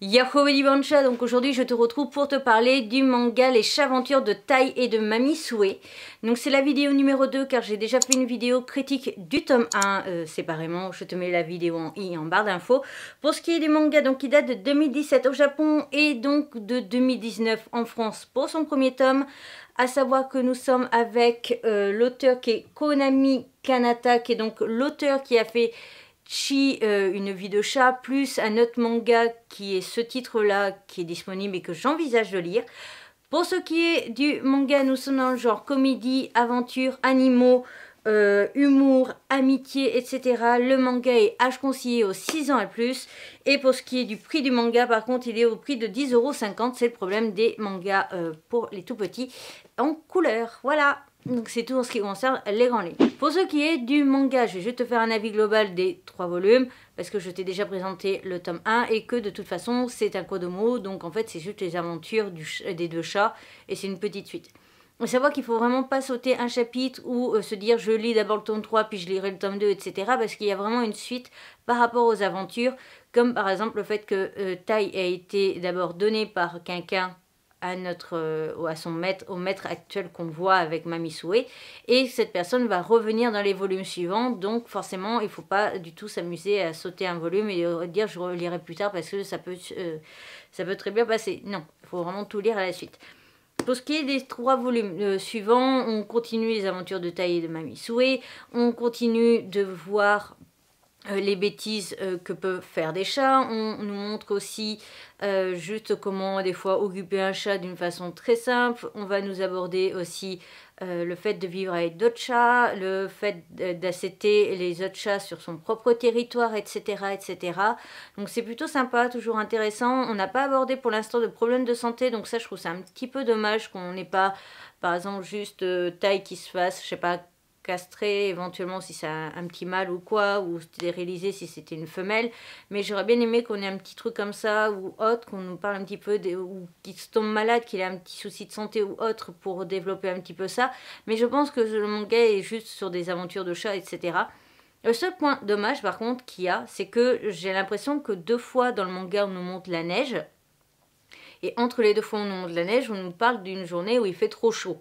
Yahoo Bancha, donc aujourd'hui je te retrouve pour te parler du manga Les Chaventures de Tai et de Mami Sue. Donc c'est la vidéo numéro 2 car j'ai déjà fait une vidéo critique du tome 1 euh, séparément, je te mets la vidéo en i en barre d'infos. Pour ce qui est du manga donc qui date de 2017 au Japon et donc de 2019 en France pour son premier tome, à savoir que nous sommes avec euh, l'auteur qui est Konami Kanata qui est donc l'auteur qui a fait Chi, euh, une vie de chat, plus un autre manga qui est ce titre-là, qui est disponible et que j'envisage de lire. Pour ce qui est du manga, nous sommes dans le genre comédie, aventure, animaux, euh, humour, amitié, etc. Le manga est âge conseillé aux 6 ans et plus. Et pour ce qui est du prix du manga, par contre, il est au prix de 10,50€. C'est le problème des mangas euh, pour les tout petits en couleur. Voilà donc c'est tout en ce qui concerne les grands lignes. Pour ce qui est du manga, je vais juste te faire un avis global des trois volumes parce que je t'ai déjà présenté le tome 1 et que de toute façon c'est un Kodomo donc en fait c'est juste les aventures des deux chats et c'est une petite suite. On sait savoir qu'il faut vraiment pas sauter un chapitre ou euh, se dire je lis d'abord le tome 3 puis je lirai le tome 2 etc parce qu'il y a vraiment une suite par rapport aux aventures comme par exemple le fait que euh, Tai a été d'abord donné par quelqu'un à, notre, euh, à son maître, au maître actuel qu'on voit avec Mamisoué. Et cette personne va revenir dans les volumes suivants. Donc forcément, il faut pas du tout s'amuser à sauter un volume et euh, dire je relirai plus tard parce que ça peut, euh, ça peut très bien passer. Non, il faut vraiment tout lire à la suite. Pour ce qui est des trois volumes suivants, on continue les aventures de taille et de Mamisoué. On continue de voir euh, les bêtises euh, que peuvent faire des chats. On nous montre aussi euh, juste comment des fois occuper un chat d'une façon très simple. On va nous aborder aussi le fait de vivre avec d'autres chats, le fait d'accepter les autres chats sur son propre territoire, etc. etc. Donc c'est plutôt sympa, toujours intéressant. On n'a pas abordé pour l'instant de problèmes de santé, donc ça je trouve ça un petit peu dommage qu'on n'ait pas, par exemple, juste taille qui se fasse, je sais pas, castré éventuellement si c'est un, petit mal ou quoi, ou stériliser si c'était une femelle. Mais j'aurais bien aimé qu'on ait un petit truc comme ça ou autre, qu'on nous parle un petit peu, de, ou qu'il se tombe malade, qu'il a un petit souci de santé ou autre pour développer un petit peu ça. Mais je pense que le manga est juste sur des aventures de chat, etc. Le seul point dommage par contre qu'il y a, c'est que j'ai l'impression que deux fois dans le manga on nous montre la neige, et entre les deux fois on nous montre la neige, on nous parle d'une journée où il fait trop chaud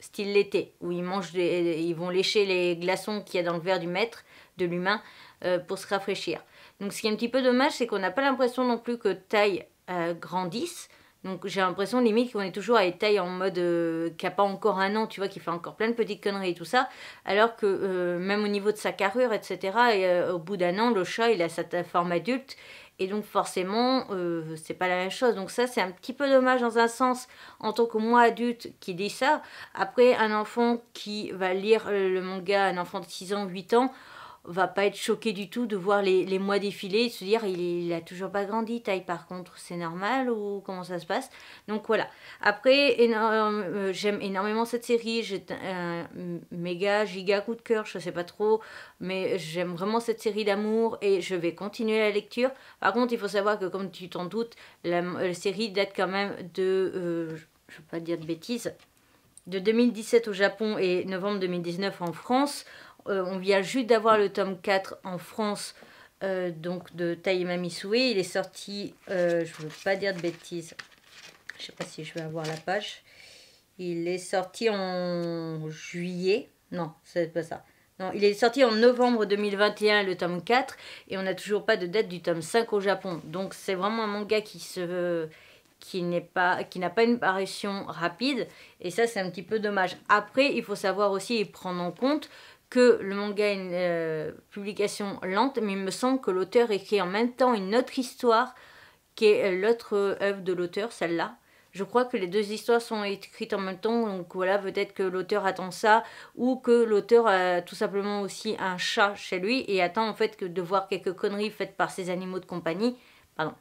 style l'été, où ils, mangent ils vont lécher les glaçons qu'il y a dans le verre du maître, de l'humain, euh, pour se rafraîchir. Donc ce qui est un petit peu dommage, c'est qu'on n'a pas l'impression non plus que taille euh, grandisse. Donc j'ai l'impression limite qu'on est toujours à taille en mode euh, qui n'a pas encore un an, tu vois, qui fait encore plein de petites conneries et tout ça. Alors que euh, même au niveau de sa carrure, etc., et, au bout d'un an, le chat, il a sa forme adulte et donc forcément, euh, c'est pas la même chose. Donc ça, c'est un petit peu dommage dans un sens en tant que moi adulte qui dit ça. Après, un enfant qui va lire euh, le manga, un enfant de 6 ans, 8 ans, va pas être choqué du tout de voir les, mois défiler et se dire il, a toujours pas grandi taille par contre c'est normal ou comment ça se passe donc voilà après euh, j'aime énormément cette série j'ai un euh, méga giga coup de cœur je sais pas trop mais j'aime vraiment cette série d'amour et je vais continuer la lecture par contre il faut savoir que comme tu t'en doutes la, série date quand même de euh, je veux pas dire de bêtises de 2017 au Japon et novembre 2019 en France euh, on vient juste d'avoir le tome 4 en France, euh, donc de Taïma Il est sorti, euh, je ne veux pas dire de bêtises, je ne sais pas si je vais avoir la page. Il est sorti en juillet. Non, ce n'est pas ça. Non, il est sorti en novembre 2021, le tome 4, et on n'a toujours pas de date du tome 5 au Japon. Donc c'est vraiment un manga qui se qui n'est pas qui n'a pas une parution rapide et ça c'est un petit peu dommage. Après, il faut savoir aussi et prendre en compte que le manga est une euh, publication lente, mais il me semble que l'auteur écrit en même temps une autre histoire qui est euh, l'autre euh, œuvre de l'auteur, celle-là. Je crois que les deux histoires sont écrites en même temps, donc voilà, peut-être que l'auteur attend ça, ou que l'auteur a tout simplement aussi un chat chez lui et attend en fait de voir quelques conneries faites par ses animaux de compagnie. Pardon.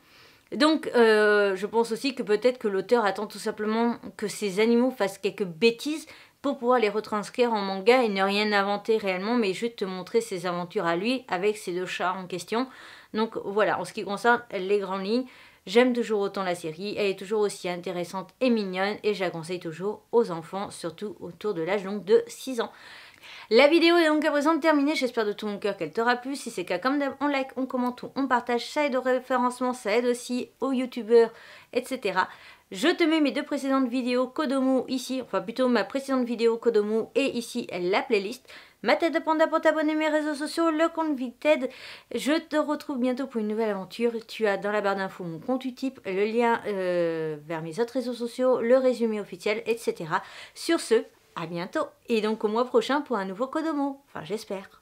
Donc, je pense aussi que peut-être que l'auteur attend tout simplement que ses animaux fassent quelques bêtises, pour pouvoir les retranscrire en manga et ne rien inventer réellement, mais juste te montrer ses aventures à lui avec ses deux chats en question. Donc voilà, en ce qui concerne les grandes lignes, j'aime toujours autant la série, elle est toujours aussi intéressante et mignonne et je la conseille toujours aux enfants, surtout autour de l'âge de 6 ans. La vidéo est donc à présent terminée, j'espère de tout mon cœur qu'elle t'aura plu. Si c'est le cas, comme d'hab, on like, on commente, on partage, ça aide au référencement, ça aide aussi aux youtubeurs, etc. Je te mets mes deux précédentes vidéos Kodomo ici, enfin plutôt ma précédente vidéo Kodomo et ici la playlist. Ma tête de panda pour t'abonner mes réseaux sociaux, le compte Convicted. Je te retrouve bientôt pour une nouvelle aventure. Tu as dans la barre d'infos mon compte Utip, le lien euh, vers mes autres réseaux sociaux, le résumé officiel, etc. Sur ce, à bientôt et donc au mois prochain pour un nouveau Kodomo. Enfin j'espère.